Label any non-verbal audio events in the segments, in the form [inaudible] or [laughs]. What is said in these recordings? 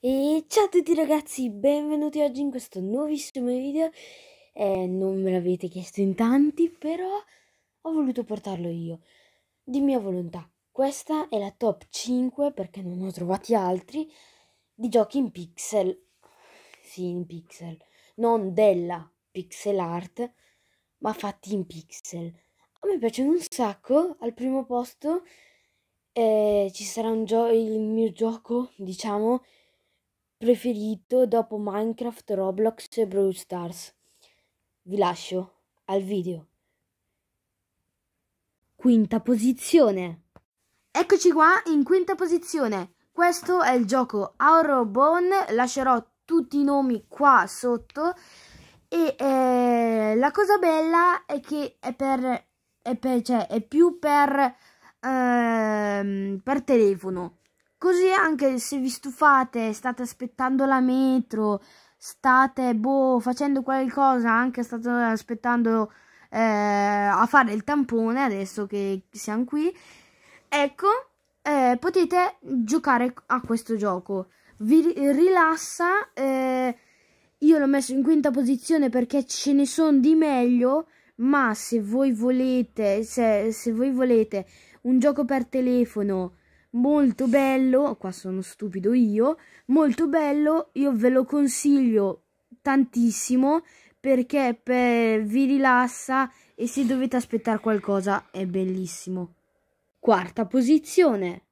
E ciao a tutti ragazzi, benvenuti oggi in questo nuovissimo video eh, Non me l'avete chiesto in tanti, però ho voluto portarlo io Di mia volontà Questa è la top 5, perché non ho trovati altri Di giochi in pixel Sì, in pixel Non della pixel art, ma fatti in pixel A me piacciono un sacco, al primo posto eh, ci sarà il mio gioco, diciamo preferito dopo Minecraft, Roblox e Brawl Stars. Vi lascio al video. Quinta posizione. Eccoci qua in quinta posizione. Questo è il gioco Aurobone, lascerò tutti i nomi qua sotto e eh, la cosa bella è che è per, è per cioè è più per, ehm, per telefono Così anche se vi stufate, state aspettando la metro, state boh, facendo qualcosa, anche state aspettando eh, a fare il tampone adesso che siamo qui, ecco, eh, potete giocare a questo gioco. Vi rilassa, eh, io l'ho messo in quinta posizione perché ce ne sono di meglio, ma se voi volete, se, se voi volete un gioco per telefono molto bello, qua sono stupido io, molto bello, io ve lo consiglio tantissimo perché per, vi rilassa e se dovete aspettare qualcosa è bellissimo. Quarta posizione.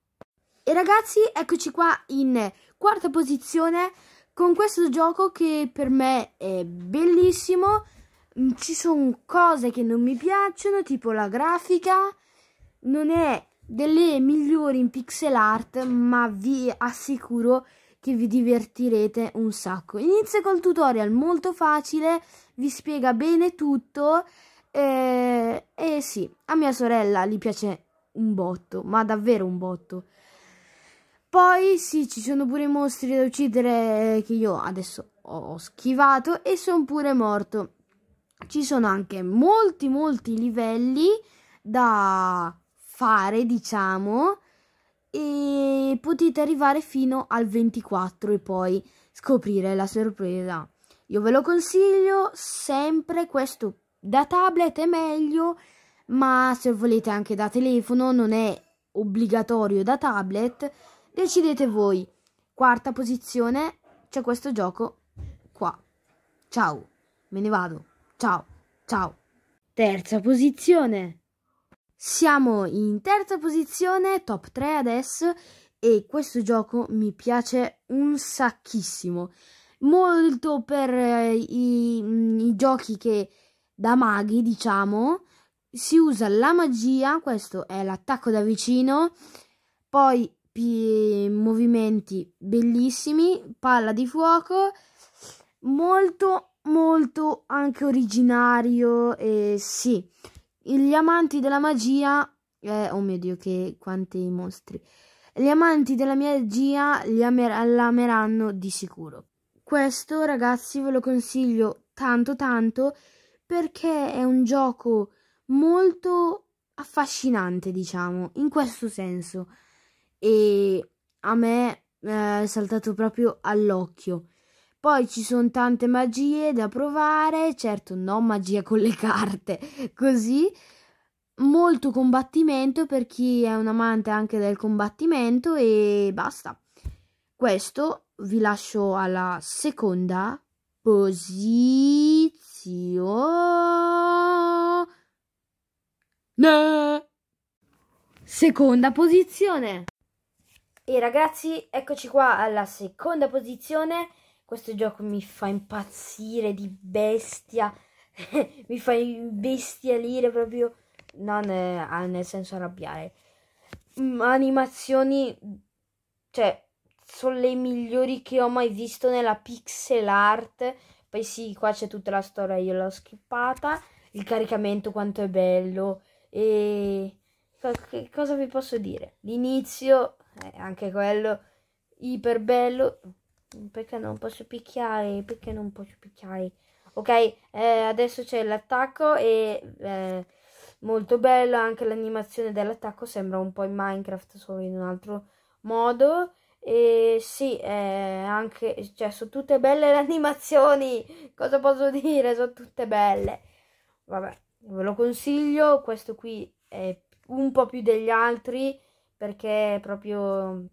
E ragazzi, eccoci qua in quarta posizione con questo gioco che per me è bellissimo. Mm, ci sono cose che non mi piacciono, tipo la grafica, non è delle migliori in pixel art, ma vi assicuro che vi divertirete un sacco. Inizia col tutorial molto facile, vi spiega bene tutto e, eh, e sì, a mia sorella gli piace un botto, ma davvero un botto. Poi sì, ci sono pure i mostri da uccidere che io adesso ho schivato e sono pure morto. Ci sono anche molti molti livelli da fare, diciamo, e potete arrivare fino al 24 e poi scoprire la sorpresa. Io ve lo consiglio sempre questo da tablet è meglio, ma se volete anche da telefono non è obbligatorio da tablet, decidete voi. Quarta posizione c'è questo gioco qua. Ciao, me ne vado. Ciao, ciao. Terza posizione. Siamo in terza posizione, top 3 adesso, e questo gioco mi piace un sacchissimo. Molto per eh, i, mm, i giochi che da maghi, diciamo, si usa la magia, questo è l'attacco da vicino, poi movimenti bellissimi, palla di fuoco, molto molto anche originario e sì, gli amanti della magia. Eh, oh mio dio, che quanti mostri! Gli amanti della magia li amer- l'ameranno di sicuro. Questo, ragazzi, ve lo consiglio tanto tanto perché è un gioco molto affascinante, diciamo, in questo senso. E a me eh, è saltato proprio all'occhio. Poi ci sono tante magie da provare, certo non magia con le carte, così. Molto combattimento per chi è un amante anche del combattimento e basta. Questo vi lascio alla seconda posizione. Seconda posizione. E ragazzi, eccoci qua alla seconda posizione. Questo gioco mi fa impazzire di bestia. [laughs] mi fa imbestialire proprio. Non nel, nel senso arrabbiare. Mm, animazioni. Cioè, sono le migliori che ho mai visto nella pixel art. Poi sì, qua c'è tutta la storia, io l'ho schippata Il caricamento quanto è bello. E che cosa vi posso dire? L'inizio, è anche quello, iper bello perché non posso picchiare? Perché non posso picchiare? Ok, eh, adesso c'è l'attacco e eh, molto bello anche l'animazione dell'attacco, sembra un po' in Minecraft solo in un altro modo. E sì, eh, anche, cioè, sono tutte belle le [laughs] animazioni, cosa posso dire? Sono tutte belle. Vabbè, ve lo consiglio, questo qui è un po' più degli altri perché proprio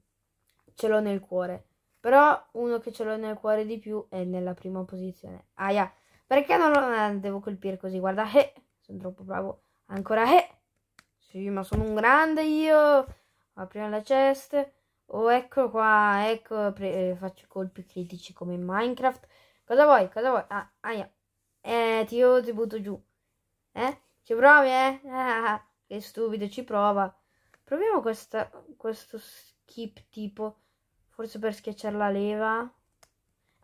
ce l'ho nel cuore. Però uno che ce l'ho nel cuore di più è nella prima posizione. Aia, ah, yeah. perché non lo eh, devo colpire così? Guarda, eh, sono troppo bravo. Ancora, eh. Sì, ma sono un grande io. Apriamo la chest. Oh, ecco qua, ecco, pre- eh, faccio colpi critici come in Minecraft. Cosa vuoi? Cosa vuoi? Ah, aia. Yeah. Eh, ti, io ti butto giù. Eh? Ci provi, eh? Ah, che stupido, ci prova. Proviamo questa, questo skip tipo. Forse per schiacciare la leva.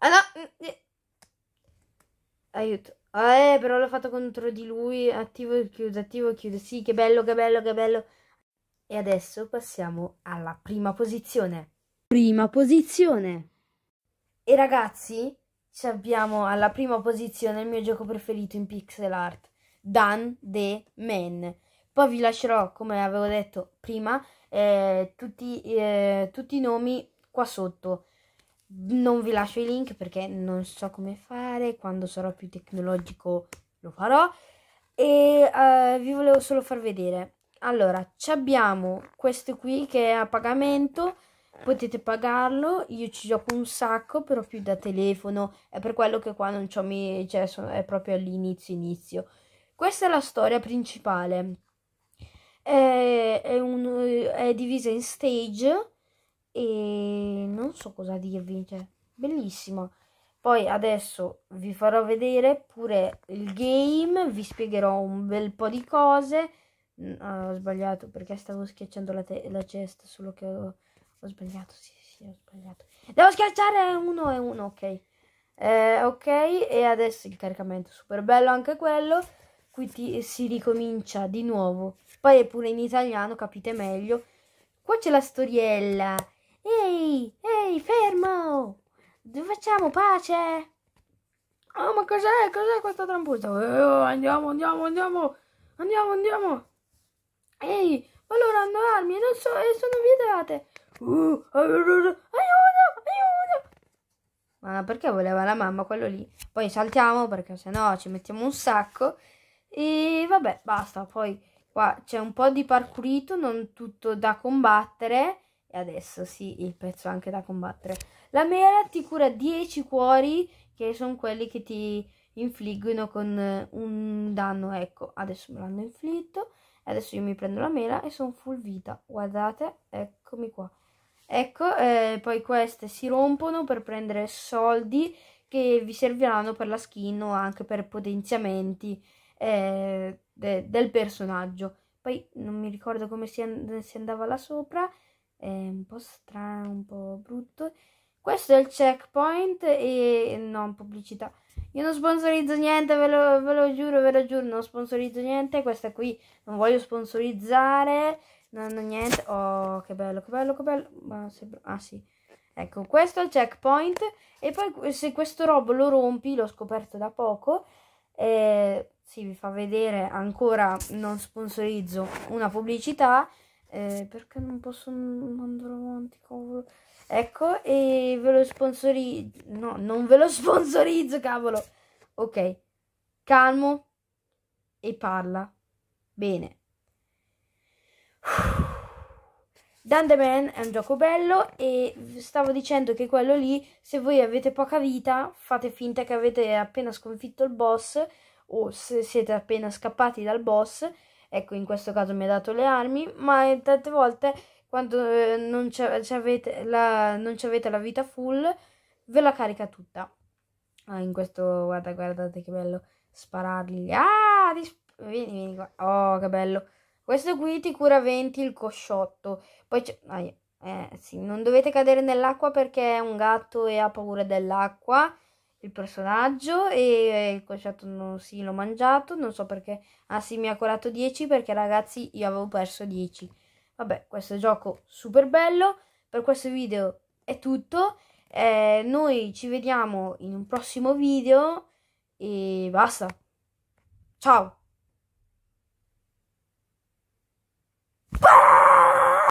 Ah no! Eh. Aiuto. Eh, però l'ho fatto contro di lui. Attivo e chiudo, attivo e chiudo. Sì, che bello, che bello, che bello. E adesso passiamo alla prima posizione. Prima posizione. E ragazzi, ci abbiamo alla prima posizione il mio gioco preferito in pixel art, Dan the Man. Poi vi lascerò, come avevo detto prima, eh, tutti, eh, tutti i nomi qua sotto. Non vi lascio i link perché non so come fare, quando sarò più tecnologico lo farò. E uh, vi volevo solo far vedere. Allora, abbiamo questo qui che è a pagamento, potete pagarlo, io ci gioco un sacco, però più da telefono, è per quello che qua non c'ho, mi, cioè, sono, è proprio all'inizio inizio. Questa è la storia principale, è, è, un, è divisa in stage, e non so cosa dirvi, cioè, bellissima. Poi adesso vi farò vedere pure il game, vi spiegherò un bel po' di cose. Mm, ah, ho sbagliato perché stavo schiacciando la, la cesta, solo che ho, ho, sbagliato, sì, sì, ho sbagliato. Devo schiacciare uno e uno, ok. Eh, ok, e adesso il caricamento super bello anche quello. Qui ti, si ricomincia di nuovo. Poi è pure in italiano, capite meglio. Qua c'è la storiella Ehi, ehi, fermo! Facciamo pace! Oh, ma cos'è? Cos'è questa trambusta? Eh, oh, andiamo, andiamo, andiamo! Andiamo, andiamo! Ehi, ma loro hanno armi, non so, eh, sono vietate! Uh, aiuto, aiuto! Ma perché voleva la mamma quello lì? Poi saltiamo perché sennò ci mettiamo un sacco. E vabbè, basta. Poi qua c'è un po' di parkourito, non tutto da combattere e adesso sì, il pezzo anche da combattere. La mela ti cura 10 cuori, che sono quelli che ti infliggono con eh, un danno, ecco, adesso me l'hanno inflitto, adesso io mi prendo la mela e sono full vita, guardate, eccomi qua. Ecco, eh, poi queste si rompono per prendere soldi che vi serviranno per la skin o anche per potenziamenti eh, de del personaggio. Poi non mi ricordo come si, and si andava là sopra, è un po' strano, un po' brutto. Questo è il checkpoint e non pubblicità. Io non sponsorizzo niente, ve lo, ve lo giuro, ve lo giuro, non sponsorizzo niente. Questa qui non voglio sponsorizzare, non ho niente. Oh, che bello, che bello, che bello. Ma sembra... Ah sì. Ecco, questo è il checkpoint. E poi se questo robo lo rompi, l'ho scoperto da poco. Eh, sì, vi fa vedere ancora, non sponsorizzo, una pubblicità. Eh, perché non posso andare avanti, cavolo. Ecco, e ve lo sponsorizzo. No, non ve lo [laughs] sponsorizzo, cavolo. Ok, calmo e parla. Bene. Man è un gioco bello e stavo dicendo che quello lì, se voi avete poca vita, fate finta che avete appena sconfitto il boss o se siete appena scappati dal boss ecco in questo caso mi ha dato le armi, ma tante volte quando eh, non, avete la, non avete la vita full ve la carica tutta. Ah, in questo, guarda, guardate che bello, sparargli. Ah, vieni, vieni qua. Oh, che bello. Questo qui ti cura 20 il cosciotto. Poi c'è... Ah, eh, sì, non dovete cadere nell'acqua perché è un gatto e ha paura dell'acqua il personaggio e eh, il cosciato non si sì, l'ho mangiato, non so perché, ah sì mi ha colato 10 perché ragazzi io avevo perso 10. Vabbè, questo gioco super bello, per questo video è tutto, eh, noi ci vediamo in un prossimo video e basta, ciao!